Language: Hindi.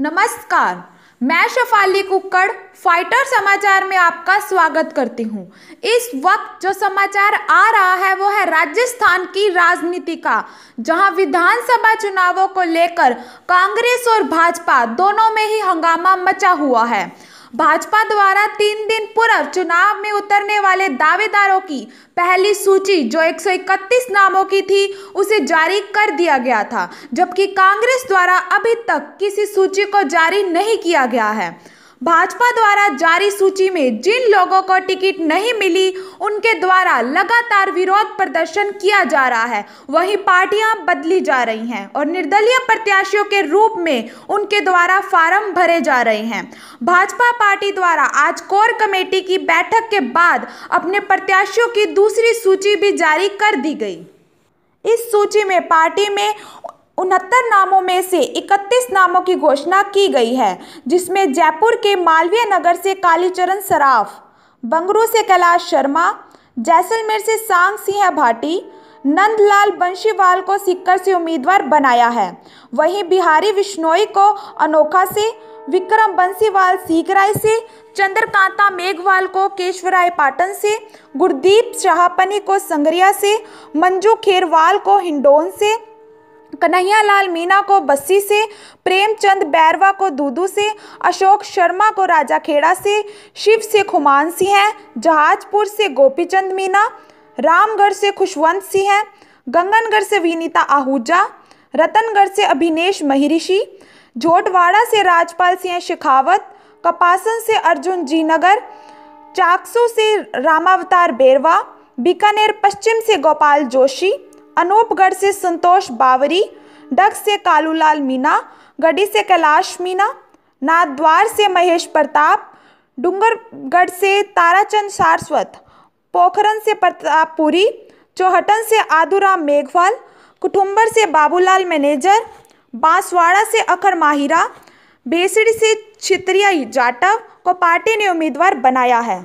नमस्कार मैं शफाली कुक्कड़ फाइटर समाचार में आपका स्वागत करती हूं। इस वक्त जो समाचार आ रहा है वो है राजस्थान की राजनीति का जहां विधानसभा चुनावों को लेकर कांग्रेस और भाजपा दोनों में ही हंगामा मचा हुआ है भाजपा द्वारा तीन दिन पूर्व चुनाव में उतरने वाले दावेदारों की पहली सूची जो 131 नामों की थी उसे जारी कर दिया गया था जबकि कांग्रेस द्वारा अभी तक किसी सूची को जारी नहीं किया गया है भाजपा द्वारा जारी सूची में जिन लोगों को टिकट नहीं मिली उनके द्वारा लगातार विरोध प्रदर्शन किया जा रहा है वहीं पार्टियां बदली जा रही हैं और निर्दलीय प्रत्याशियों के रूप में उनके द्वारा फार्म भरे जा रहे हैं भाजपा पार्टी द्वारा आज कोर कमेटी की बैठक के बाद अपने प्रत्याशियों की दूसरी सूची भी जारी कर दी गई इस सूची में पार्टी में उनहत्तर नामों में से 31 नामों की घोषणा की गई है जिसमें जयपुर के मालवीय नगर से कालीचरण सराफ बंगरू से कैलाश शर्मा जैसलमेर से सांग सिंह भाटी नंदलाल बंशीवाल को सिक्कर से उम्मीदवार बनाया है वहीं बिहारी विश्नोई को अनोखा से विक्रम बंसीवाल सीकराय से चंद्रकांता मेघवाल को केशवराय पाटन से गुरदीप शाहपनी को संगरिया से मंजू खेरवाल को हिंडोन से कन्हैया लाल मीना को बस्सी से प्रेमचंद बैरवा को दूदू से अशोक शर्मा को राजा खेड़ा से शिव से खुमान सिंह हैं जहाजपुर से गोपीचंद मीना रामगढ़ से खुशवंत सिंह हैं गंगनगढ़ से विनीता आहूजा रतनगढ़ से अभिनेश महिषी झोटवाड़ा से राजपाल सिंह शेखावत कपासन से अर्जुन जी नगर चाकसू से रामावतार बेरवा बीकानेर पश्चिम से गोपाल जोशी अनूपगढ़ से संतोष बावरी डग से कालूलाल मीना गढ़ी से कैलाश मीना नाथद्वार से महेश प्रताप डूंगरगढ़ से ताराचंद सारस्वत पोखरन से प्रताप पुरी चौहटन से आदूराम मेघवाल कुटुम्बर से बाबूलाल मैनेजर बांसवाड़ा से अखर माहिरा बेसड़ी से छित्रिया जाटव को पार्टी ने उम्मीदवार बनाया है